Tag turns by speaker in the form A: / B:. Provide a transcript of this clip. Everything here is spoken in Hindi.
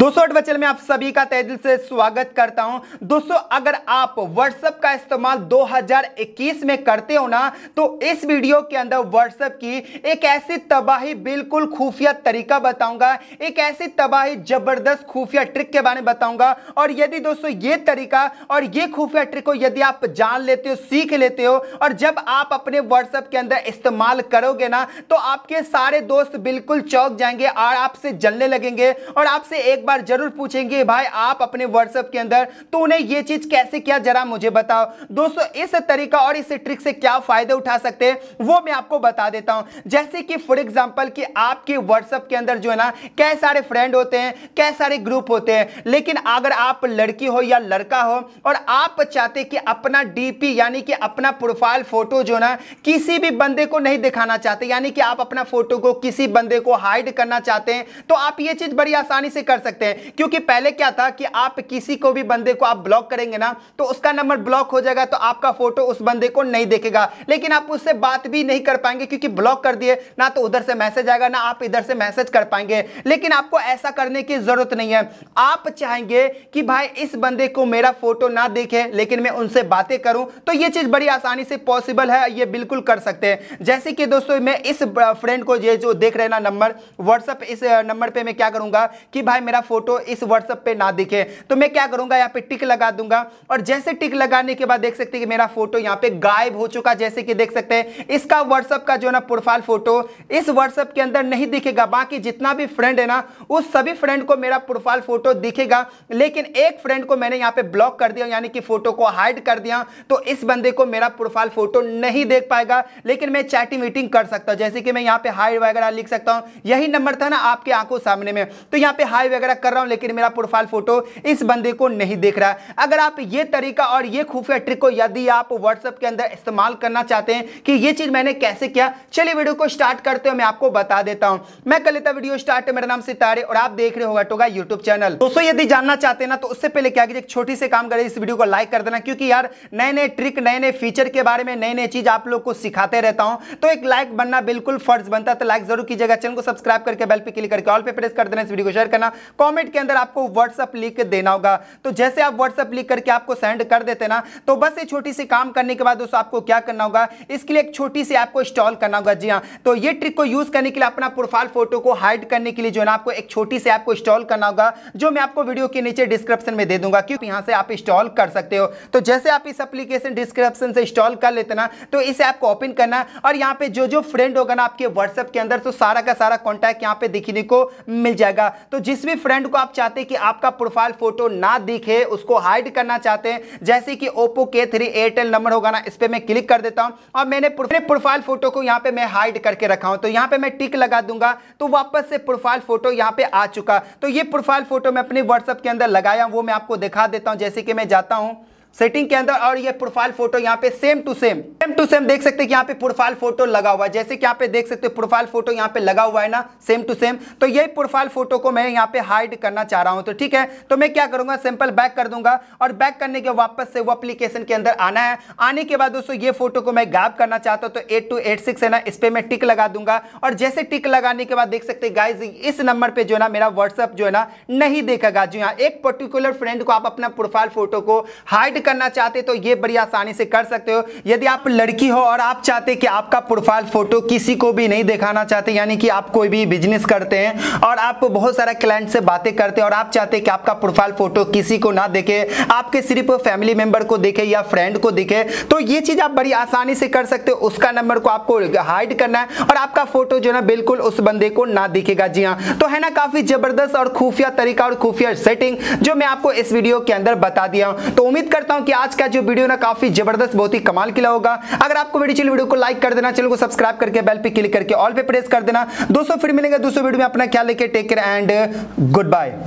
A: दोस्तों आठ में आप सभी का तय दिल से स्वागत करता हूं दोस्तों अगर आप व्हाट्सएप का इस्तेमाल 2021 में करते हो ना तो इस वीडियो के अंदर व्हाट्सएप की एक ऐसी तबाही बिल्कुल खुफिया तरीका बताऊंगा एक ऐसी तबाही जबरदस्त खुफिया ट्रिक के बारे में बताऊंगा और यदि दोस्तों ये तरीका और ये खुफिया ट्रिक को यदि आप जान लेते हो सीख लेते हो और जब आप अपने व्हाट्सएप के अंदर इस्तेमाल करोगे ना तो आपके सारे दोस्त बिल्कुल चौक जाएंगे और आपसे जलने लगेंगे और आपसे एक बार जरूर पूछेंगे भाई आप अपने व्हाट्सएप के अंदर उन्हें ये चीज कैसे किया जरा मुझे बताओ दोस्तों इस तरीका और इस ट्रिक से क्या फायदे उठा सकते हैं वो मैं आपको बता देता हूं जैसे कि फॉर एग्जाम्पल कि आपके व्हाट्सएप के अंदर जो है ना कई सारे फ्रेंड होते हैं कई सारे ग्रुप होते हैं लेकिन अगर आप लड़की हो या लड़का हो और आप चाहते कि अपना डीपी यानी कि अपना प्रोफाइल फोटो जो ना किसी भी बंदे को नहीं दिखाना चाहते यानी कि आप अपना फोटो को किसी बंदे को हाइड करना चाहते हैं तो आप ये चीज बड़ी आसानी से कर सकते सकते हैं क्योंकि पहले क्या था कि आप किसी को भी बंदे को आप ब्लॉक करेंगे ना तो उसका नंबर ब्लॉक हो जाएगा तो आपका फोटो उस बंदे को नहीं देखेगा लेकिन आप उससे बात भी नहीं कर पाएंगे क्योंकि ब्लॉक कर दिए ना तो उधर से मैसेज आएगा ना आप इधर से मैसेज कर पाएंगे लेकिन आपको ऐसा करने की जरूरत नहीं है आप चाहेंगे कि भाई इस बंदे को मेरा फोटो ना देखे लेकिन मैं उनसे बातें करूं तो यह चीज बड़ी आसानी से पॉसिबल है ये बिल्कुल कर सकते हैं जैसे कि दोस्तों मैं इस फ्रेंड को ये जो देख रहे ना नंबर व्हाट्सएप इस नंबर पे मैं क्या करूंगा कि भाई मेरा फोटो इस व्हाट्सएप पे ना दिखे तो मैं क्या करूंगा यहाँ पे टिक लगा दूंगा और जैसे टिक लगाने के बाद देख सकते हैं कि मेरा फोटो यहाँ पे गायब हो चुका जैसे कि देख सकते हैं इसका व्हाट्सएप का जो ना प्रोफाइल फोटो इस व्हाट्सएप के अंदर नहीं दिखेगा बाकी जितना भी फ्रेंड है ना उस सभी फ्रेंड को मेरा प्रोफाइल फोटो दिखेगा लेकिन एक फ्रेंड को मैंने यहाँ पे ब्लॉक कर दिया यानी कि फोटो को हाइड कर दिया तो इस बंदे को मेरा प्रोफाइल फोटो नहीं देख पाएगा लेकिन मैं चैटिंग मीटिंग कर सकता हूँ जैसे कि मैं यहाँ पे हाई वगैरह लिख सकता हूँ यही नंबर था ना आपके आंखों सामने में तो यहाँ पे हाई वगैरह चेक कर रहा हूं लेकिन मेरा प्रोफाइल फोटो इस बंदे को नहीं देख रहा है अगर आप ये तरीका और ये खुफिया ट्रिक को यदि आप व्हाट्सएप के अंदर इस्तेमाल करना चाहते हैं कि ये चीज़ मैंने कैसे किया चलिए वीडियो को स्टार्ट करते हो मैं आपको बता देता हूं मैं कर लेता वीडियो स्टार्ट मेरा नाम सितारे और आप देख रहे हो टोगा यूट्यूब चैनल दोस्तों यदि जानना चाहते हैं ना तो उससे पहले क्या कीजिए छोटी से काम करें इस वीडियो को लाइक कर देना क्योंकि यार नए नए ट्रिक नए नए फीचर के बारे में नई नई चीज़ आप लोग को सिखाते रहता हूं तो एक लाइक बनना बिल्कुल फर्ज बनता है तो लाइक जरूर कीजिएगा चैनल को सब्सक्राइब करके बेल पे क्लिक करके ऑल पे प्रेस कर देना इस वीडियो को शेयर करना कमेंट के अंदर आपको व्हाट्सअप लिंक देना होगा तो जैसे आप व्हाट्सअप लिख करके आपको सेंड कर देते ना तो बस ये छोटी सी काम करने के बाद दोस्तों आपको क्या करना होगा इसके लिए एक छोटी सी आपको इंस्टॉल करना होगा जी हाँ तो ये ट्रिक को यूज करने के लिए अपना प्रोफाइल फोटो को हाइड करने के लिए जो है ना आपको एक छोटी सी आपको इंस्टॉल करना होगा जो मैं आपको वीडियो के नीचे डिस्क्रिप्शन में दे दूंगा क्योंकि यहाँ से आप इंस्टॉल कर सकते हो तो जैसे आप इस एप्लीकेशन डिस्क्रिप्शन से इंस्टॉल कर लेते ना तो इसे आपको ओपन करना और यहाँ पे जो जो फ्रेंड होगा ना आपके व्हाट्सएप के अंदर तो सारा का सारा कॉन्टैक्ट यहाँ पे देखने को मिल जाएगा तो जिस भी फ्रेंड ब्रांड को आप चाहते कि आपका प्रोफाइल फोटो ना दिखे उसको हाइड करना चाहते हैं जैसे कि ओप्पो के थ्री एयरटेल नंबर होगा ना इस पर मैं क्लिक कर देता हूं और मैंने प्रोफाइल फोटो को यहां पे मैं हाइड करके रखा हूं तो यहां पे मैं टिक लगा दूंगा तो वापस से प्रोफाइल फोटो यहां पे आ चुका तो ये प्रोफाइल फोटो मैं अपने व्हाट्सएप के अंदर लगाया वो मैं आपको दिखा देता हूं जैसे कि मैं जाता हूं सेटिंग के अंदर और ये प्रोफाइल फोटो यहाँ पे same to same same to same देख सकते हैं कि यहाँ पे प्रोफाइल फोटो लगा हुआ है जैसे कि यहाँ पे देख सकते हो प्रोफाइल फोटो यहाँ पे लगा हुआ है ना सेम टू सेम तो ये प्रोफाइल फोटो को मैं यहाँ पे हाइड करना चाह रहा हूँ तो ठीक है तो मैं क्या करूंगा सिंपल बैक कर दूंगा और बैक करने के वापस से वो अप्लीकेशन के अंदर आना है आने के बाद दोस्तों ये फोटो को मैं गैप करना चाहता हूँ तो एट टू एट सिक्स है ना इस पर मैं टिक लगा दूंगा और जैसे टिक लगाने के बाद देख सकते गाइज इस नंबर पर जो है ना मेरा व्हाट्सअप जो है ना नहीं देखेगा जो यहाँ एक पर्टिकुलर फ्रेंड को आप अपना प्रोफाइल फोटो को हाइड करना चाहते तो ये बड़ी आसानी से कर सकते हो यदि आप लड़की हो और आप चाहते कि आपका प्रोफाइल फोटो किसी को भी नहीं दिखाना चाहते यानी कि आप कोई भी बिजनेस करते हैं और आप बहुत सारे क्लाइंट से बातें करते हैं और आप चाहते कि आपका प्रोफाइल फोटो किसी को ना देखे आपके सिर्फ फैमिली मेंबर को देखे या फ्रेंड को दिखे तो ये चीज़ आप बड़ी आसानी से कर सकते हो उसका नंबर को आपको हाइड करना है और आपका फोटो जो ना बिल्कुल उस बंदे को ना दिखेगा जी हाँ तो है ना काफ़ी ज़बरदस्त और खुफिया तरीका और खुफिया सेटिंग जो मैं आपको इस वीडियो के अंदर बता दिया हूं तो उम्मीद करता करता हूं कि आज का जो वीडियो ना काफी जबरदस्त बहुत ही कमाल किला होगा अगर आपको वीडियो चलिए वीडियो को लाइक कर देना चैनल को सब्सक्राइब करके बेल पे क्लिक करके ऑल पे प्रेस कर देना दोस्तों फिर मिलेंगे दूसरे वीडियो में अपना क्या लेके take care and good bye